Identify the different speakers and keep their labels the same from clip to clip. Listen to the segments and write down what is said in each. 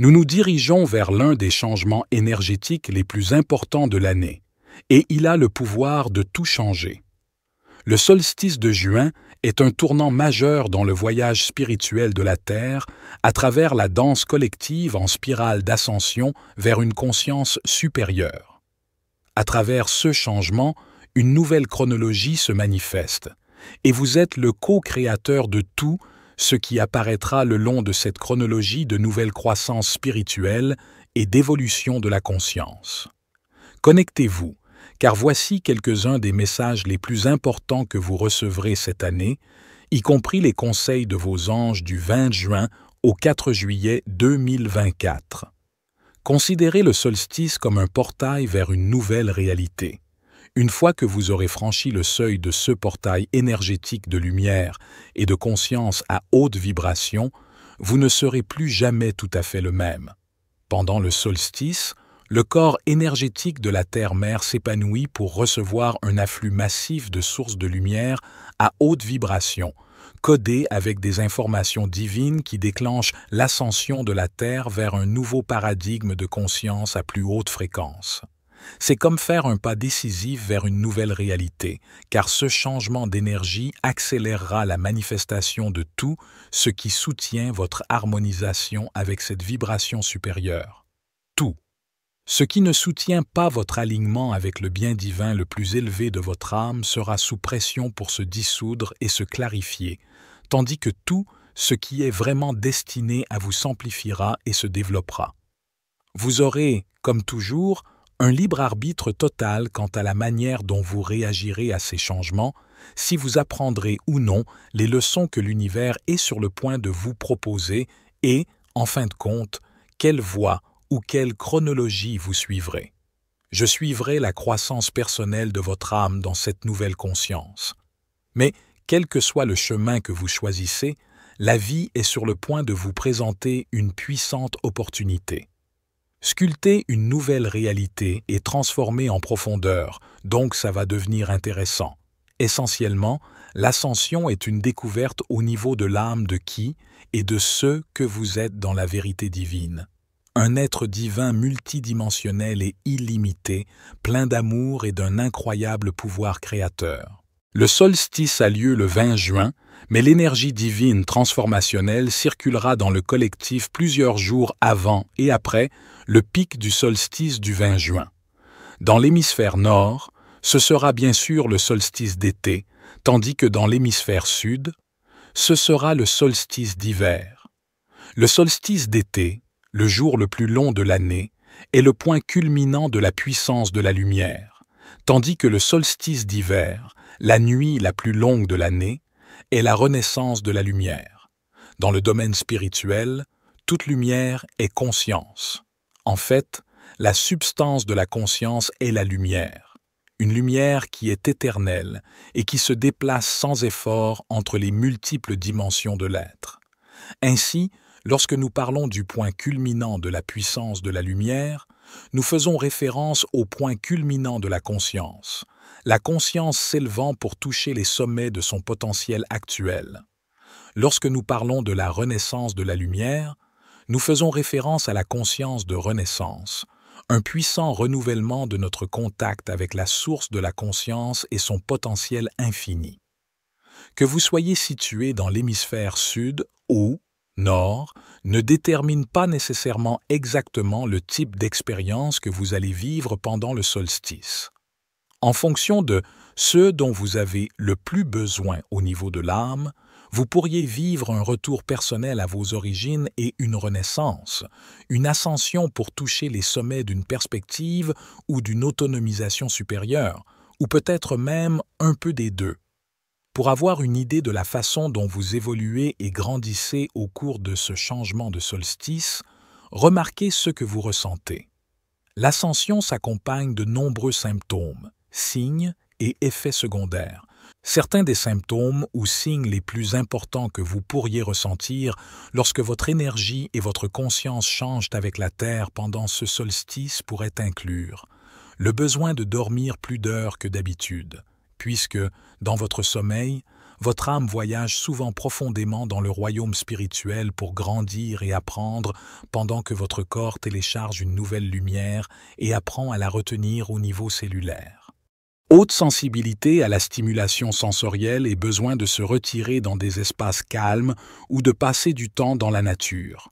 Speaker 1: Nous nous dirigeons vers l'un des changements énergétiques les plus importants de l'année, et il a le pouvoir de tout changer. Le solstice de juin est un tournant majeur dans le voyage spirituel de la Terre à travers la danse collective en spirale d'ascension vers une conscience supérieure. À travers ce changement, une nouvelle chronologie se manifeste, et vous êtes le co-créateur de tout ce qui apparaîtra le long de cette chronologie de nouvelles croissances spirituelles et d'évolution de la conscience. Connectez-vous, car voici quelques-uns des messages les plus importants que vous recevrez cette année, y compris les conseils de vos anges du 20 juin au 4 juillet 2024. Considérez le solstice comme un portail vers une nouvelle réalité. Une fois que vous aurez franchi le seuil de ce portail énergétique de lumière et de conscience à haute vibration, vous ne serez plus jamais tout à fait le même. Pendant le solstice, le corps énergétique de la Terre-Mère s'épanouit pour recevoir un afflux massif de sources de lumière à haute vibration, codées avec des informations divines qui déclenchent l'ascension de la Terre vers un nouveau paradigme de conscience à plus haute fréquence. C'est comme faire un pas décisif vers une nouvelle réalité, car ce changement d'énergie accélérera la manifestation de tout ce qui soutient votre harmonisation avec cette vibration supérieure. Tout. Ce qui ne soutient pas votre alignement avec le bien divin le plus élevé de votre âme sera sous pression pour se dissoudre et se clarifier, tandis que tout ce qui est vraiment destiné à vous s'amplifiera et se développera. Vous aurez, comme toujours, un libre arbitre total quant à la manière dont vous réagirez à ces changements, si vous apprendrez ou non les leçons que l'univers est sur le point de vous proposer et, en fin de compte, quelle voie ou quelle chronologie vous suivrez. Je suivrai la croissance personnelle de votre âme dans cette nouvelle conscience. Mais, quel que soit le chemin que vous choisissez, la vie est sur le point de vous présenter une puissante opportunité sculpter une nouvelle réalité et transformer en profondeur, donc ça va devenir intéressant. Essentiellement, l'ascension est une découverte au niveau de l'âme de qui et de ce que vous êtes dans la vérité divine. Un être divin multidimensionnel et illimité, plein d'amour et d'un incroyable pouvoir créateur. Le solstice a lieu le 20 juin, mais l'énergie divine transformationnelle circulera dans le collectif plusieurs jours avant et après le pic du solstice du 20 juin. Dans l'hémisphère nord, ce sera bien sûr le solstice d'été, tandis que dans l'hémisphère sud, ce sera le solstice d'hiver. Le solstice d'été, le jour le plus long de l'année, est le point culminant de la puissance de la lumière, tandis que le solstice d'hiver la nuit la plus longue de l'année est la renaissance de la lumière. Dans le domaine spirituel, toute lumière est conscience. En fait, la substance de la conscience est la lumière. Une lumière qui est éternelle et qui se déplace sans effort entre les multiples dimensions de l'être. Ainsi, lorsque nous parlons du point culminant de la puissance de la lumière, nous faisons référence au point culminant de la conscience, la conscience s'élevant pour toucher les sommets de son potentiel actuel. Lorsque nous parlons de la renaissance de la lumière, nous faisons référence à la conscience de renaissance, un puissant renouvellement de notre contact avec la source de la conscience et son potentiel infini. Que vous soyez situé dans l'hémisphère sud ou nord ne détermine pas nécessairement exactement le type d'expérience que vous allez vivre pendant le solstice. En fonction de ce dont vous avez le plus besoin au niveau de l'âme, vous pourriez vivre un retour personnel à vos origines et une renaissance, une ascension pour toucher les sommets d'une perspective ou d'une autonomisation supérieure, ou peut-être même un peu des deux. Pour avoir une idée de la façon dont vous évoluez et grandissez au cours de ce changement de solstice, remarquez ce que vous ressentez. L'ascension s'accompagne de nombreux symptômes, signes et effets secondaires. Certains des symptômes ou signes les plus importants que vous pourriez ressentir lorsque votre énergie et votre conscience changent avec la Terre pendant ce solstice pourraient inclure le besoin de dormir plus d'heures que d'habitude, puisque, dans votre sommeil, votre âme voyage souvent profondément dans le royaume spirituel pour grandir et apprendre, pendant que votre corps télécharge une nouvelle lumière et apprend à la retenir au niveau cellulaire. Haute sensibilité à la stimulation sensorielle et besoin de se retirer dans des espaces calmes ou de passer du temps dans la nature.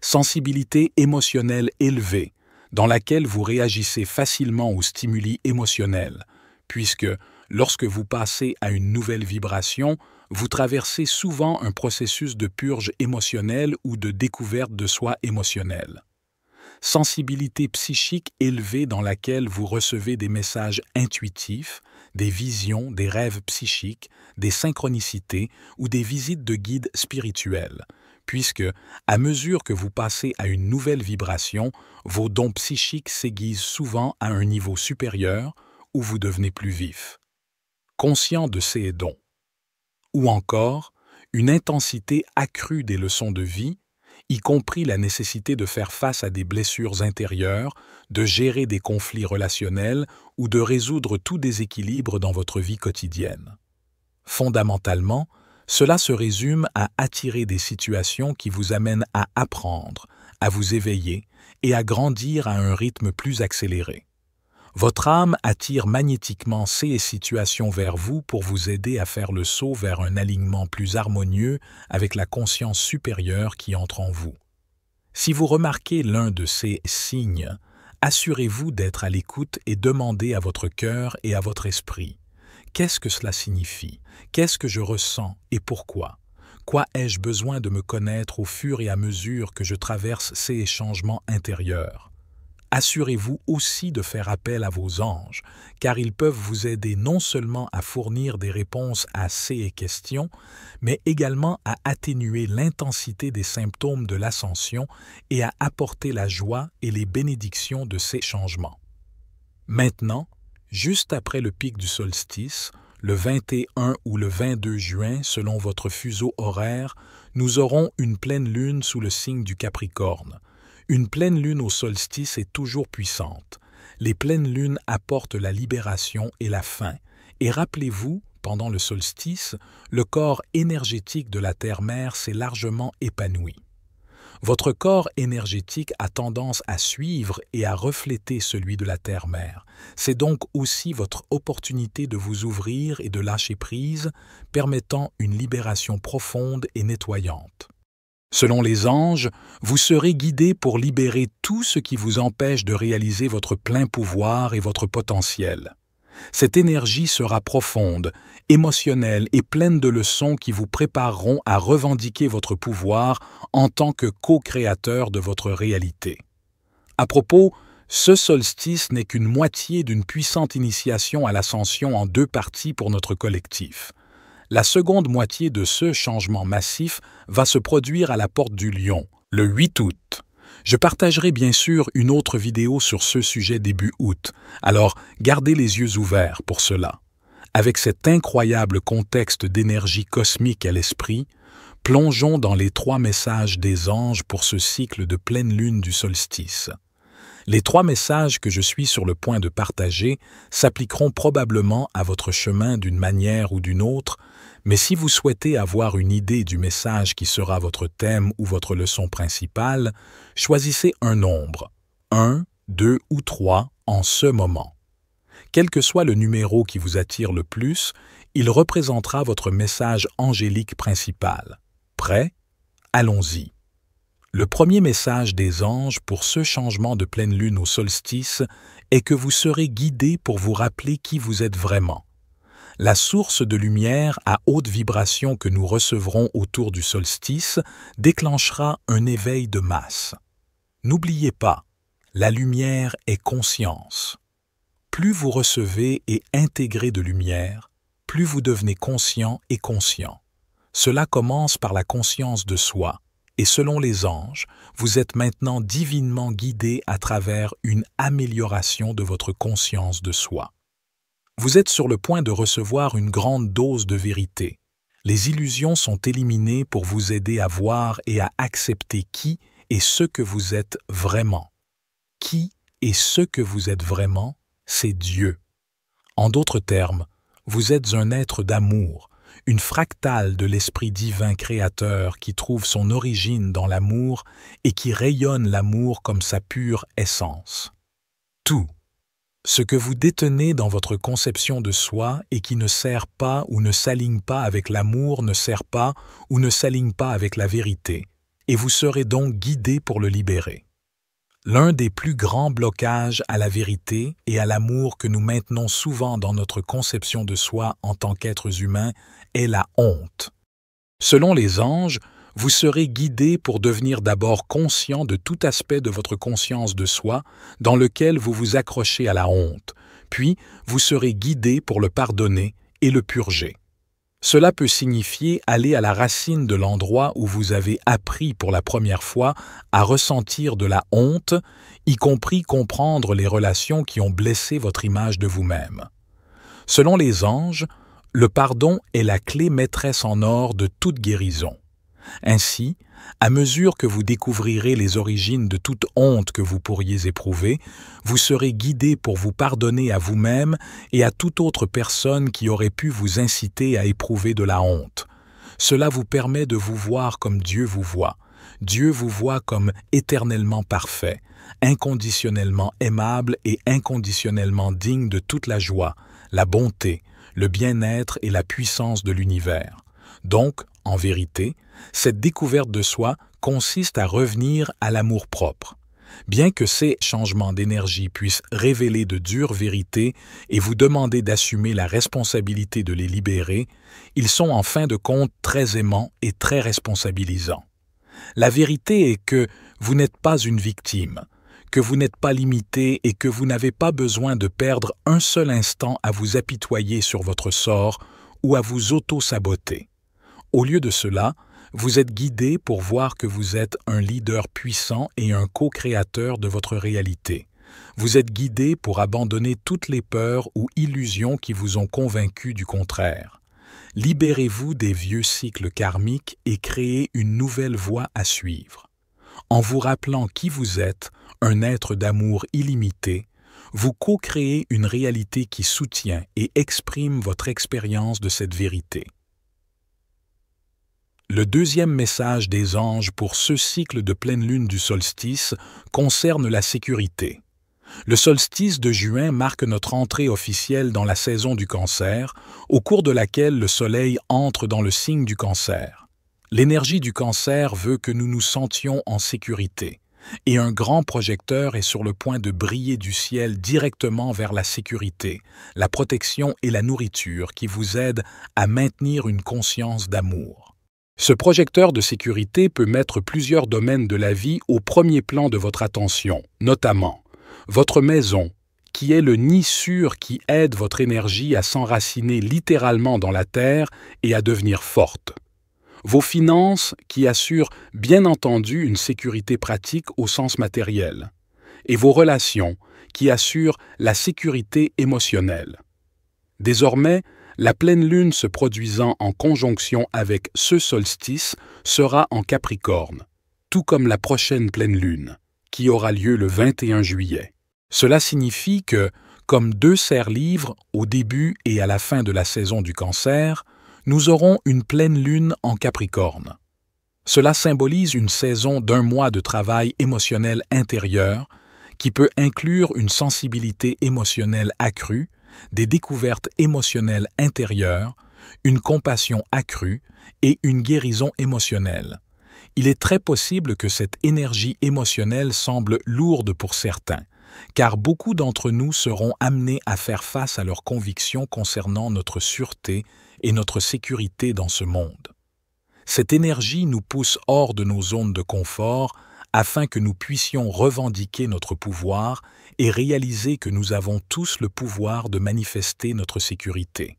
Speaker 1: Sensibilité émotionnelle élevée, dans laquelle vous réagissez facilement aux stimuli émotionnels, puisque lorsque vous passez à une nouvelle vibration, vous traversez souvent un processus de purge émotionnelle ou de découverte de soi émotionnelle sensibilité psychique élevée dans laquelle vous recevez des messages intuitifs, des visions, des rêves psychiques, des synchronicités ou des visites de guides spirituels, puisque, à mesure que vous passez à une nouvelle vibration, vos dons psychiques s'aiguisent souvent à un niveau supérieur où vous devenez plus vif. Conscient de ces dons. Ou encore, une intensité accrue des leçons de vie y compris la nécessité de faire face à des blessures intérieures, de gérer des conflits relationnels ou de résoudre tout déséquilibre dans votre vie quotidienne. Fondamentalement, cela se résume à attirer des situations qui vous amènent à apprendre, à vous éveiller et à grandir à un rythme plus accéléré. Votre âme attire magnétiquement ces situations vers vous pour vous aider à faire le saut vers un alignement plus harmonieux avec la conscience supérieure qui entre en vous. Si vous remarquez l'un de ces signes, assurez-vous d'être à l'écoute et demandez à votre cœur et à votre esprit Qu'est-ce que cela signifie Qu'est-ce que je ressens et pourquoi Quoi ai-je besoin de me connaître au fur et à mesure que je traverse ces changements intérieurs Assurez-vous aussi de faire appel à vos anges, car ils peuvent vous aider non seulement à fournir des réponses à ces questions, mais également à atténuer l'intensité des symptômes de l'ascension et à apporter la joie et les bénédictions de ces changements. Maintenant, juste après le pic du solstice, le 21 ou le 22 juin selon votre fuseau horaire, nous aurons une pleine lune sous le signe du Capricorne. Une pleine lune au solstice est toujours puissante. Les pleines lunes apportent la libération et la fin. Et rappelez-vous, pendant le solstice, le corps énergétique de la Terre-Mère s'est largement épanoui. Votre corps énergétique a tendance à suivre et à refléter celui de la Terre-Mère. C'est donc aussi votre opportunité de vous ouvrir et de lâcher prise, permettant une libération profonde et nettoyante. Selon les anges, vous serez guidé pour libérer tout ce qui vous empêche de réaliser votre plein pouvoir et votre potentiel. Cette énergie sera profonde, émotionnelle et pleine de leçons qui vous prépareront à revendiquer votre pouvoir en tant que co-créateur de votre réalité. À propos, ce solstice n'est qu'une moitié d'une puissante initiation à l'ascension en deux parties pour notre collectif. La seconde moitié de ce changement massif va se produire à la Porte du Lion, le 8 août. Je partagerai bien sûr une autre vidéo sur ce sujet début août, alors gardez les yeux ouverts pour cela. Avec cet incroyable contexte d'énergie cosmique à l'esprit, plongeons dans les trois messages des anges pour ce cycle de pleine lune du solstice. Les trois messages que je suis sur le point de partager s'appliqueront probablement à votre chemin d'une manière ou d'une autre, mais si vous souhaitez avoir une idée du message qui sera votre thème ou votre leçon principale, choisissez un nombre, un, deux ou trois, en ce moment. Quel que soit le numéro qui vous attire le plus, il représentera votre message angélique principal. Prêt Allons-y. Le premier message des anges pour ce changement de pleine lune au solstice est que vous serez guidé pour vous rappeler qui vous êtes vraiment, la source de lumière à haute vibration que nous recevrons autour du solstice déclenchera un éveil de masse. N'oubliez pas, la lumière est conscience. Plus vous recevez et intégrez de lumière, plus vous devenez conscient et conscient. Cela commence par la conscience de soi, et selon les anges, vous êtes maintenant divinement guidé à travers une amélioration de votre conscience de soi. Vous êtes sur le point de recevoir une grande dose de vérité. Les illusions sont éliminées pour vous aider à voir et à accepter qui et ce que vous êtes vraiment. Qui et ce que vous êtes vraiment, c'est Dieu. En d'autres termes, vous êtes un être d'amour, une fractale de l'Esprit divin créateur qui trouve son origine dans l'amour et qui rayonne l'amour comme sa pure essence. Tout, ce que vous détenez dans votre conception de soi et qui ne sert pas ou ne s'aligne pas avec l'amour ne sert pas ou ne s'aligne pas avec la vérité, et vous serez donc guidé pour le libérer. L'un des plus grands blocages à la vérité et à l'amour que nous maintenons souvent dans notre conception de soi en tant qu'êtres humains est la honte. Selon les anges, vous serez guidé pour devenir d'abord conscient de tout aspect de votre conscience de soi dans lequel vous vous accrochez à la honte, puis vous serez guidé pour le pardonner et le purger. Cela peut signifier aller à la racine de l'endroit où vous avez appris pour la première fois à ressentir de la honte, y compris comprendre les relations qui ont blessé votre image de vous-même. Selon les anges, le pardon est la clé maîtresse en or de toute guérison. Ainsi, à mesure que vous découvrirez les origines de toute honte que vous pourriez éprouver, vous serez guidé pour vous pardonner à vous-même et à toute autre personne qui aurait pu vous inciter à éprouver de la honte. Cela vous permet de vous voir comme Dieu vous voit. Dieu vous voit comme éternellement parfait, inconditionnellement aimable et inconditionnellement digne de toute la joie, la bonté, le bien-être et la puissance de l'univers. Donc, en vérité, cette découverte de soi consiste à revenir à l'amour-propre. Bien que ces changements d'énergie puissent révéler de dures vérités et vous demander d'assumer la responsabilité de les libérer, ils sont en fin de compte très aimants et très responsabilisants. La vérité est que vous n'êtes pas une victime, que vous n'êtes pas limité et que vous n'avez pas besoin de perdre un seul instant à vous apitoyer sur votre sort ou à vous auto-saboter. Au lieu de cela, vous êtes guidé pour voir que vous êtes un leader puissant et un co-créateur de votre réalité. Vous êtes guidé pour abandonner toutes les peurs ou illusions qui vous ont convaincu du contraire. Libérez-vous des vieux cycles karmiques et créez une nouvelle voie à suivre. En vous rappelant qui vous êtes, un être d'amour illimité, vous co-créez une réalité qui soutient et exprime votre expérience de cette vérité. Le deuxième message des anges pour ce cycle de pleine lune du solstice concerne la sécurité. Le solstice de juin marque notre entrée officielle dans la saison du cancer, au cours de laquelle le soleil entre dans le signe du cancer. L'énergie du cancer veut que nous nous sentions en sécurité, et un grand projecteur est sur le point de briller du ciel directement vers la sécurité, la protection et la nourriture qui vous aident à maintenir une conscience d'amour. Ce projecteur de sécurité peut mettre plusieurs domaines de la vie au premier plan de votre attention, notamment votre maison, qui est le nid sûr qui aide votre énergie à s'enraciner littéralement dans la terre et à devenir forte. Vos finances, qui assurent bien entendu une sécurité pratique au sens matériel. Et vos relations, qui assurent la sécurité émotionnelle. Désormais, la pleine lune se produisant en conjonction avec ce solstice sera en Capricorne, tout comme la prochaine pleine lune, qui aura lieu le 21 juillet. Cela signifie que, comme deux serres livres au début et à la fin de la saison du cancer, nous aurons une pleine lune en Capricorne. Cela symbolise une saison d'un mois de travail émotionnel intérieur qui peut inclure une sensibilité émotionnelle accrue, des découvertes émotionnelles intérieures, une compassion accrue et une guérison émotionnelle. Il est très possible que cette énergie émotionnelle semble lourde pour certains, car beaucoup d'entre nous seront amenés à faire face à leurs convictions concernant notre sûreté et notre sécurité dans ce monde. Cette énergie nous pousse hors de nos zones de confort afin que nous puissions revendiquer notre pouvoir et réaliser que nous avons tous le pouvoir de manifester notre sécurité.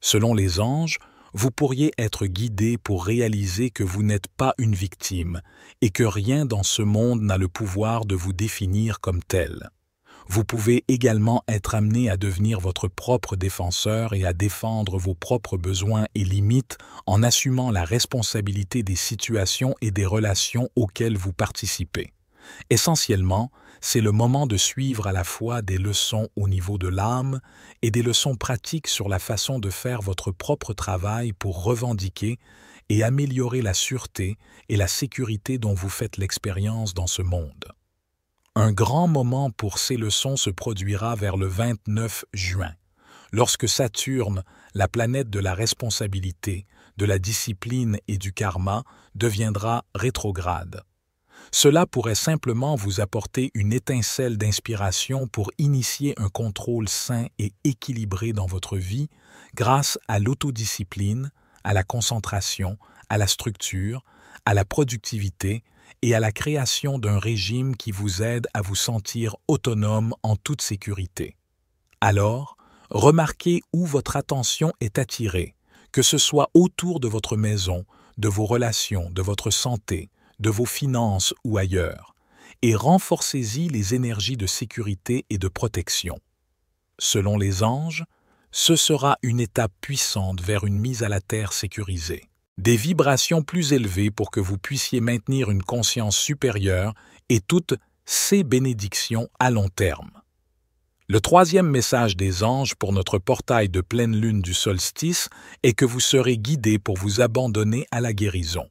Speaker 1: Selon les anges, vous pourriez être guidé pour réaliser que vous n'êtes pas une victime et que rien dans ce monde n'a le pouvoir de vous définir comme tel. Vous pouvez également être amené à devenir votre propre défenseur et à défendre vos propres besoins et limites en assumant la responsabilité des situations et des relations auxquelles vous participez. Essentiellement, c'est le moment de suivre à la fois des leçons au niveau de l'âme et des leçons pratiques sur la façon de faire votre propre travail pour revendiquer et améliorer la sûreté et la sécurité dont vous faites l'expérience dans ce monde. Un grand moment pour ces leçons se produira vers le 29 juin, lorsque Saturne, la planète de la responsabilité, de la discipline et du karma, deviendra rétrograde. Cela pourrait simplement vous apporter une étincelle d'inspiration pour initier un contrôle sain et équilibré dans votre vie grâce à l'autodiscipline, à la concentration, à la structure, à la productivité, et à la création d'un régime qui vous aide à vous sentir autonome en toute sécurité. Alors, remarquez où votre attention est attirée, que ce soit autour de votre maison, de vos relations, de votre santé, de vos finances ou ailleurs, et renforcez-y les énergies de sécurité et de protection. Selon les anges, ce sera une étape puissante vers une mise à la terre sécurisée des vibrations plus élevées pour que vous puissiez maintenir une conscience supérieure et toutes ces bénédictions à long terme. Le troisième message des anges pour notre portail de pleine lune du solstice est que vous serez guidés pour vous abandonner à la guérison.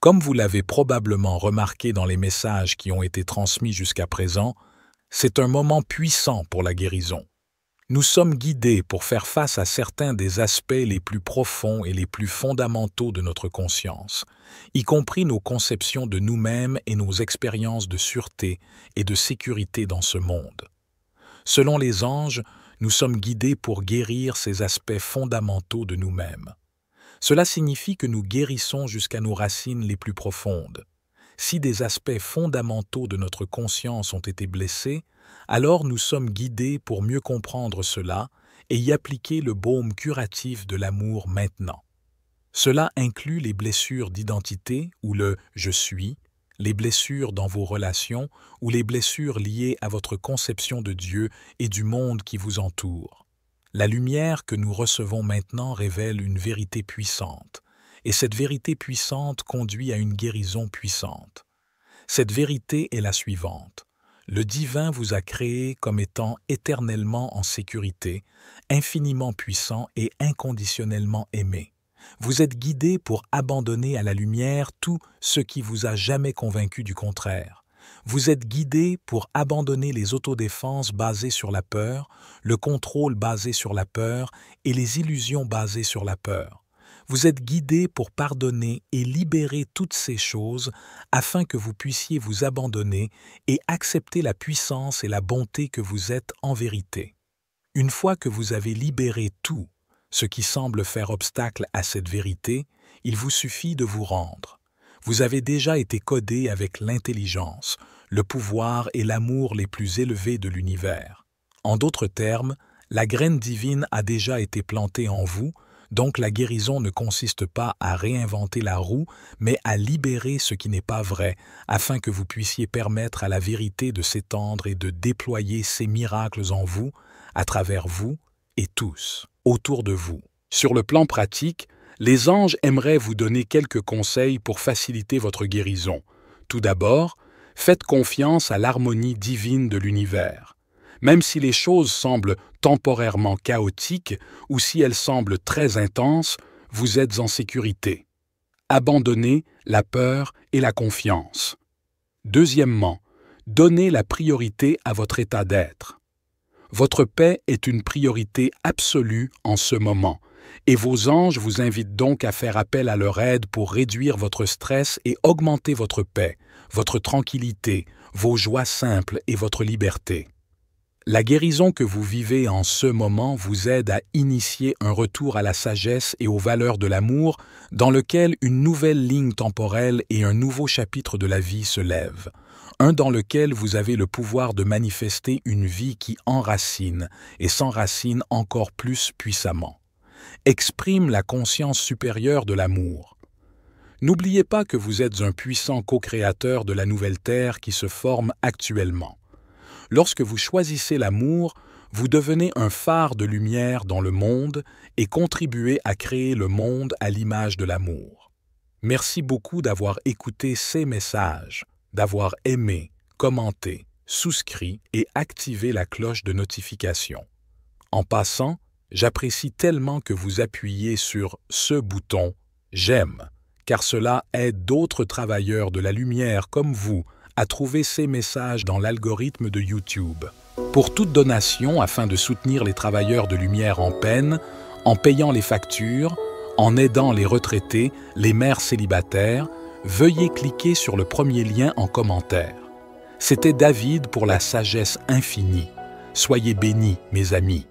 Speaker 1: Comme vous l'avez probablement remarqué dans les messages qui ont été transmis jusqu'à présent, c'est un moment puissant pour la guérison nous sommes guidés pour faire face à certains des aspects les plus profonds et les plus fondamentaux de notre conscience, y compris nos conceptions de nous-mêmes et nos expériences de sûreté et de sécurité dans ce monde. Selon les anges, nous sommes guidés pour guérir ces aspects fondamentaux de nous-mêmes. Cela signifie que nous guérissons jusqu'à nos racines les plus profondes, si des aspects fondamentaux de notre conscience ont été blessés, alors nous sommes guidés pour mieux comprendre cela et y appliquer le baume curatif de l'amour maintenant. Cela inclut les blessures d'identité ou le « je suis », les blessures dans vos relations ou les blessures liées à votre conception de Dieu et du monde qui vous entoure. La lumière que nous recevons maintenant révèle une vérité puissante, et cette vérité puissante conduit à une guérison puissante. Cette vérité est la suivante. Le divin vous a créé comme étant éternellement en sécurité, infiniment puissant et inconditionnellement aimé. Vous êtes guidé pour abandonner à la lumière tout ce qui vous a jamais convaincu du contraire. Vous êtes guidé pour abandonner les autodéfenses basées sur la peur, le contrôle basé sur la peur et les illusions basées sur la peur. Vous êtes guidé pour pardonner et libérer toutes ces choses afin que vous puissiez vous abandonner et accepter la puissance et la bonté que vous êtes en vérité. Une fois que vous avez libéré tout, ce qui semble faire obstacle à cette vérité, il vous suffit de vous rendre. Vous avez déjà été codé avec l'intelligence, le pouvoir et l'amour les plus élevés de l'univers. En d'autres termes, la graine divine a déjà été plantée en vous donc la guérison ne consiste pas à réinventer la roue, mais à libérer ce qui n'est pas vrai, afin que vous puissiez permettre à la vérité de s'étendre et de déployer ses miracles en vous, à travers vous et tous, autour de vous. Sur le plan pratique, les anges aimeraient vous donner quelques conseils pour faciliter votre guérison. Tout d'abord, faites confiance à l'harmonie divine de l'univers. Même si les choses semblent temporairement chaotiques ou si elles semblent très intenses, vous êtes en sécurité. Abandonnez la peur et la confiance. Deuxièmement, donnez la priorité à votre état d'être. Votre paix est une priorité absolue en ce moment, et vos anges vous invitent donc à faire appel à leur aide pour réduire votre stress et augmenter votre paix, votre tranquillité, vos joies simples et votre liberté. La guérison que vous vivez en ce moment vous aide à initier un retour à la sagesse et aux valeurs de l'amour dans lequel une nouvelle ligne temporelle et un nouveau chapitre de la vie se lèvent, un dans lequel vous avez le pouvoir de manifester une vie qui enracine et s'enracine encore plus puissamment. Exprime la conscience supérieure de l'amour. N'oubliez pas que vous êtes un puissant co-créateur de la nouvelle Terre qui se forme actuellement. Lorsque vous choisissez l'amour, vous devenez un phare de lumière dans le monde et contribuez à créer le monde à l'image de l'amour. Merci beaucoup d'avoir écouté ces messages, d'avoir aimé, commenté, souscrit et activé la cloche de notification. En passant, j'apprécie tellement que vous appuyez sur ce bouton J'aime, car cela aide d'autres travailleurs de la lumière comme vous à trouver ces messages dans l'algorithme de YouTube. Pour toute donation afin de soutenir les travailleurs de lumière en peine, en payant les factures, en aidant les retraités, les mères célibataires, veuillez cliquer sur le premier lien en commentaire. C'était David pour la sagesse infinie. Soyez bénis, mes amis.